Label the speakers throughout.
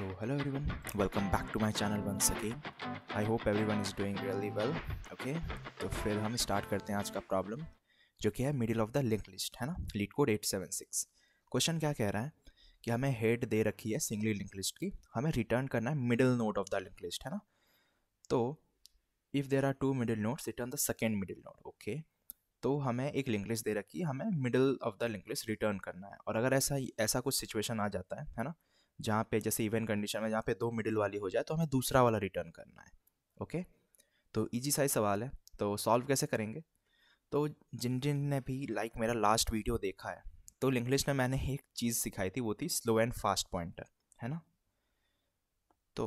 Speaker 1: Every everyone welcome back to my channel वन सकी I hope everyone is doing really well okay तो फिर हम start करते हैं आज का प्रॉब्लम जो कि है middle of the link list है ना LeetCode eight six question क्या कह रहा है कि हमें हेड दे रखी है सिंगली लिंक लिस्ट की हमें रिटर्न करना है middle node of the link list है ना तो if there are two middle nodes return the second middle node okay तो हमें एक लिंक लिस्ट दे रखी है हमें middle of the link list return करना है और अगर ऐसा ऐसा कुछ सिचुएशन आ जाता है है ना जहाँ पे जैसे इवेंट कंडीशन में जहाँ पे दो मिडिल वाली हो जाए तो हमें दूसरा वाला रिटर्न करना है ओके तो ईजी साइज सवाल है तो सॉल्व कैसे करेंगे तो जिन जिन ने भी लाइक मेरा लास्ट वीडियो देखा है तो इंग्लिश में मैंने एक चीज़ सिखाई थी वो थी स्लो एंड फास्ट पॉइंटर है ना तो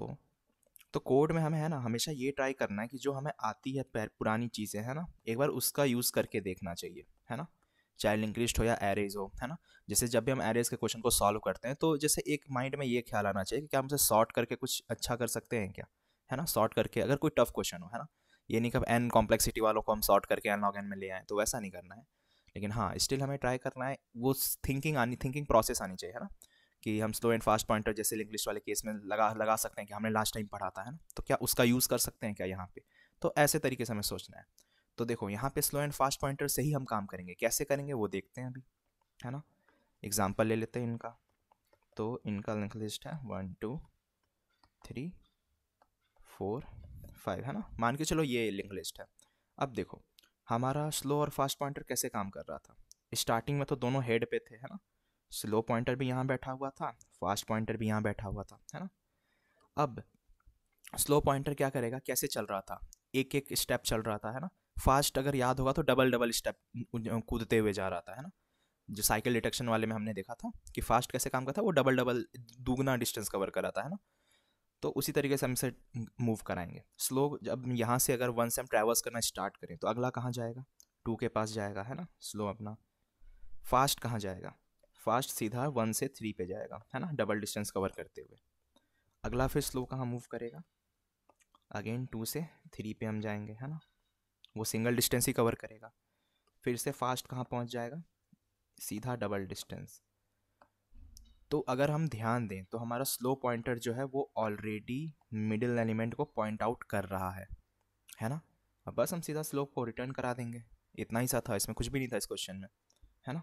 Speaker 1: तो कोड में हमें है ना हमेशा ये ट्राई करना है कि जो हमें आती है पुरानी चीज़ें है ना एक बार उसका यूज़ करके देखना चाहिए है ना चाहे लिंक लिस्ट हो या एरेज हो है ना जैसे जब भी हम एरेज के क्वेश्चन को सॉल्व करते हैं तो जैसे एक माइंड में ये ख्याल आना चाहिए कि क्या हम उसे सॉर्ट करके कुछ अच्छा कर सकते हैं क्या है ना सॉर्ट करके अगर कोई टफ क्वेश्चन हो है ना ये नहीं कि एन कॉम्प्लेक्सिटी वालों को हम सॉर्ट करके एन लॉग एन में ले आए तो वैसा नहीं करना है लेकिन हाँ स्टिल हमें ट्राई करना है वो थिंकिंग आनी थिंकिंग प्रोसेस आनी चाहिए है ना कि हम स्लो एंड फास्ट पॉइंटर जैसे इंग्लिश वाले केस में लगा लगा सकते हैं कि हमने लास्ट टाइम पढ़ा था है ना तो क्या उसका यूज़ कर सकते हैं क्या यहाँ पे तो ऐसे तरीके से हमें सोचना है तो देखो यहाँ पे स्लो एंड फास्ट पॉइंटर से ही हम काम करेंगे कैसे करेंगे वो देखते हैं अभी है ना एग्ज़ाम्पल ले लेते हैं इनका तो इनका लिंक लिस्ट है one two three four five है ना मान के चलो ये लिंक लिस्ट है अब देखो हमारा स्लो और फास्ट पॉइंटर कैसे काम कर रहा था स्टार्टिंग में तो दोनों हेड पे थे है ना स्लो पॉइंटर भी यहाँ बैठा हुआ था फास्ट पॉइंटर भी यहाँ बैठा हुआ था है ना अब स्लो पॉइंटर क्या करेगा कैसे चल रहा था एक एक स्टेप चल रहा था है ना फास्ट अगर याद होगा तो डबल डबल स्टेप कूदते हुए जा रहा था है ना जो साइकिल डिटेक्शन वाले में हमने देखा था कि फास्ट कैसे काम करता है वो डबल डबल दुगना डिस्टेंस कवर कराता है ना तो उसी तरीके से हम इसे मूव कराएंगे स्लो जब यहाँ से अगर वन से हम ट्रेवल्स करना स्टार्ट करें तो अगला कहाँ जाएगा टू के पास जाएगा है ना स्लो अपना फास्ट कहाँ जाएगा फास्ट सीधा वन से थ्री पे जाएगा है ना डबल डिस्टेंस कवर करते हुए अगला फिर स्लो कहाँ मूव करेगा अगेन टू से थ्री पे हम जाएंगे है ना वो सिंगल डिस्टेंस ही कवर करेगा फिर से फास्ट कहाँ पहुँच जाएगा सीधा डबल डिस्टेंस तो अगर हम ध्यान दें तो हमारा स्लो पॉइंटर जो है वो ऑलरेडी मिडिल एलिमेंट को पॉइंट आउट कर रहा है है ना अब बस हम सीधा स्लोप को रिटर्न करा देंगे इतना ही सा था इसमें कुछ भी नहीं था इस क्वेश्चन में है ना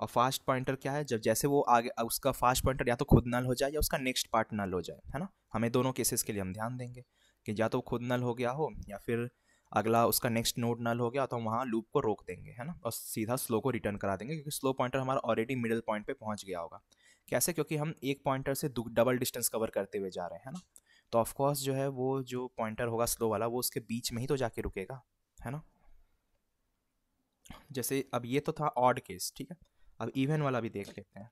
Speaker 1: और फास्ट पॉइंटर क्या है जब जैसे वो आगे उसका फास्ट पॉइंटर या तो खुद नल हो जाए या उसका नेक्स्ट पार्ट नल हो जाए है ना हमें दोनों केसेस के लिए हम ध्यान देंगे कि या तो खुद नल हो गया हो या फिर अगला उसका नेक्स्ट नोड नल हो गया तो हम वहाँ लूप को रोक देंगे है ना और सीधा स्लो को रिटर्न करा देंगे क्योंकि स्लो पॉइंटर हमारा ऑलरेडी मिडिल पॉइंट पे पहुँच गया होगा कैसे क्योंकि हम एक पॉइंटर से डबल डिस्टेंस कवर करते हुए जा रहे हैं ना तो ऑफकोर्स जो है वो जो पॉइंटर होगा स्लो वाला वो उसके बीच में ही तो जाके रुकेगा है ना जैसे अब ये तो था ऑड केस ठीक है अब इवेंट वाला भी देख लेते हैं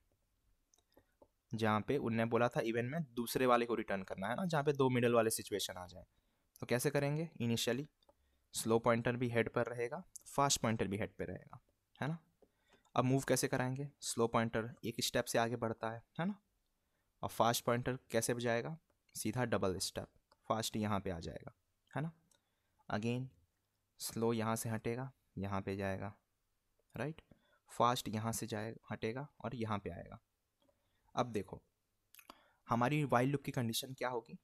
Speaker 1: जहाँ पे उनने बोला था इवेंट में दूसरे वाले को रिटर्न करना है ना जहाँ पे दो मिडल वाले सिचुएशन आ जाए तो कैसे करेंगे इनिशियली स्लो पॉइंटर भी हेड पर रहेगा फास्ट पॉइंटर भी हेड पर रहेगा है ना अब मूव कैसे कराएंगे स्लो पॉइंटर एक स्टेप से आगे बढ़ता है है ना और फास्ट पॉइंटर कैसे जाएगा सीधा डबल स्टेप फास्ट यहाँ पे आ जाएगा है ना अगेन स्लो यहाँ से हटेगा यहाँ पे जाएगा राइट फास्ट यहाँ से जाएगा हटेगा और यहाँ पे आएगा अब देखो हमारी वाइल्ड लुक की कंडीशन क्या होगी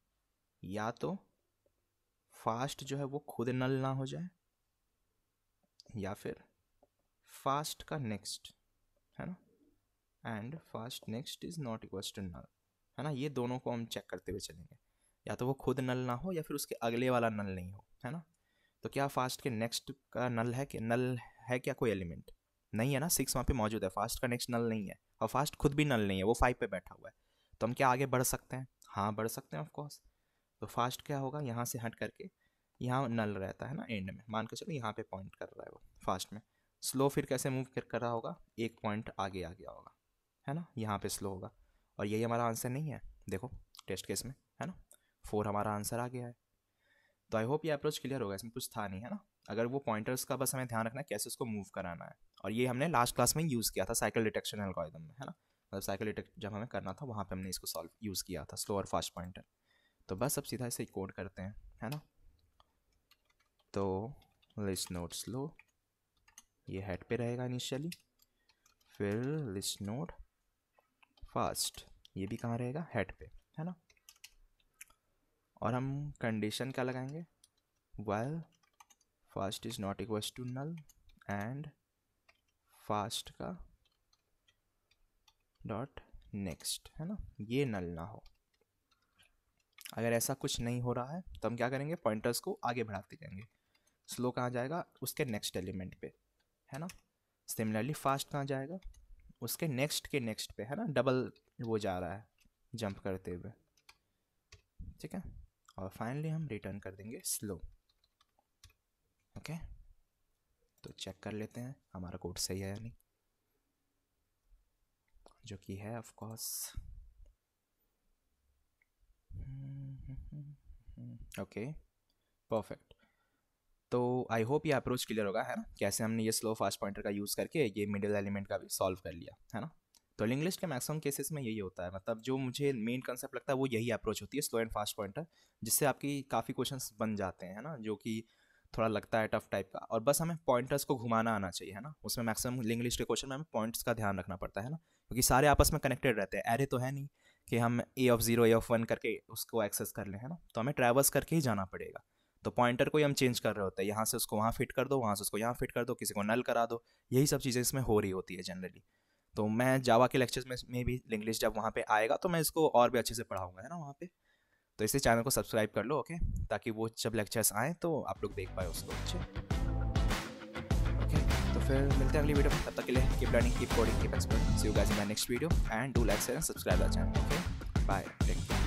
Speaker 1: या तो फास्ट जो है वो खुद नल ना हो जाए या फिर फास्ट का नेक्स्ट है ना and fast next is not equals to null है ना ये दोनों को हम चेक करते हुए चलेंगे या तो वो खुद नल ना हो या फिर उसके अगले वाला नल नहीं हो है ना तो क्या फास्ट के नेक्स्ट का नल है कि नल है क्या कोई एलिमेंट नहीं है ना सिक्स वहाँ पे मौजूद है फास्ट का नेक्स्ट नल नहीं है और फास्ट खुद भी नल नहीं है वो फाइव पे बैठा हुआ है तो हम क्या आगे बढ़ सकते हैं हाँ बढ़ सकते हैं ऑफकोर्स तो फास्ट क्या होगा यहाँ से हट करके यहाँ नल रहता है ना एंड में मान के चलो यहाँ पे पॉइंट कर रहा है वो फास्ट में स्लो फिर कैसे मूव कर, कर रहा होगा एक पॉइंट आगे आ गया होगा है ना यहाँ पे स्लो होगा और यही हमारा आंसर नहीं है देखो टेस्ट केस में है ना फोर हमारा आंसर आ गया है तो आई होप ये अप्रोच क्लियर होगा इसमें कुछ था नहीं है ना अगर वो पॉइंटर्स का बस हमें ध्यान रखना है कैसे उसको मूव कराना है और ये हमने लास्ट क्लास में यूज़ किया था साइकिल डिटेक्शन एल्गोरिथम में है ना मतलब साइकिल डिटेक्ट जब हमें करना था वहाँ पे हमने इसको सॉल्व यूज़ किया था स्लो और फास्ट पॉइंटर तो बस अब सीधा इसे कोड करते हैं है ना तो लिस्ट नोट स्लो ये हेड पे रहेगा इनिशियली फिर लिस्ट नोट फास्ट ये भी कहाँ रहेगा हेड पे है ना और हम कंडीशन क्या लगाएंगे well fast is not equal to null and fast का डॉट नेक्स्ट है ना ये नल ना हो अगर ऐसा कुछ नहीं हो रहा है तो हम क्या करेंगे पॉइंटर्स को आगे बढ़ाते जाएंगे स्लो कहाँ जाएगा उसके नेक्स्ट एलिमेंट पे है ना सिमिलरली फास्ट कहाँ जाएगा उसके नेक्स्ट के नेक्स्ट पे है ना डबल वो जा रहा है जंप करते हुए ठीक है और फाइनली हम रिटर्न कर देंगे स्लो ओके तो चेक कर लेते हैं हमारा कोड सही है या नहीं जो कि है of course okay hmm. Perfect तो आई होप ये अप्रोच क्लियर होगा है ना कैसे हमने ये स्लो फास्ट पॉइंटर का यूज़ करके ये मिडिल एलिमेंट का भी सॉल्व कर लिया है ना तो लिंग्लिश के मैक्सिमम केसेस में यही होता है मतलब जो मुझे मेन कंसेप्ट लगता है वो यही अप्रोच होती है स्लो एंड फास्ट पॉइंटर जिससे आपकी काफ़ी क्वेश्चन बन जाते हैं है ना जो कि थोड़ा लगता है टफ टाइप का और बस हमें पॉइंटर्स को घुमाना आना चाहिए है ना उसमें मैक्सिमम लिंग के क्वेश्चन में हमें पॉइंट्स का ध्यान रखना पड़ता है ना क्योंकि सारे आपस में कनेक्टेड रहते हैं एरे तो है नहीं कि हम A of zero A of one करके उसको एक्सेस कर लें है ना तो हमें ट्रैवर्स करके ही जाना पड़ेगा तो पॉइंटर को ही हम चेंज कर रहे होते हैं यहाँ से उसको वहाँ फिट कर दो वहाँ से उसको यहाँ फिट कर दो किसी को नल करा दो यही सब चीज़ें इसमें हो रही होती है जनरली तो मैं जावा के लेक्चर्स में मे भी इंग्लिश जब वहाँ पे आएगा तो मैं इसको और भी अच्छे से पढ़ाऊँगा है ना वहाँ पे तो इसे चैनल को सब्सक्राइब कर लो ओके ताकि वो जब लेक्चर्स आएँ तो आप लोग देख पाए उसको अच्छे फिर मिलते हैं अगली वीडियो में तब तक के लिए keep learning keep coding keep expert see you guys in my next video and do like share and subscribe our channel okay bye take care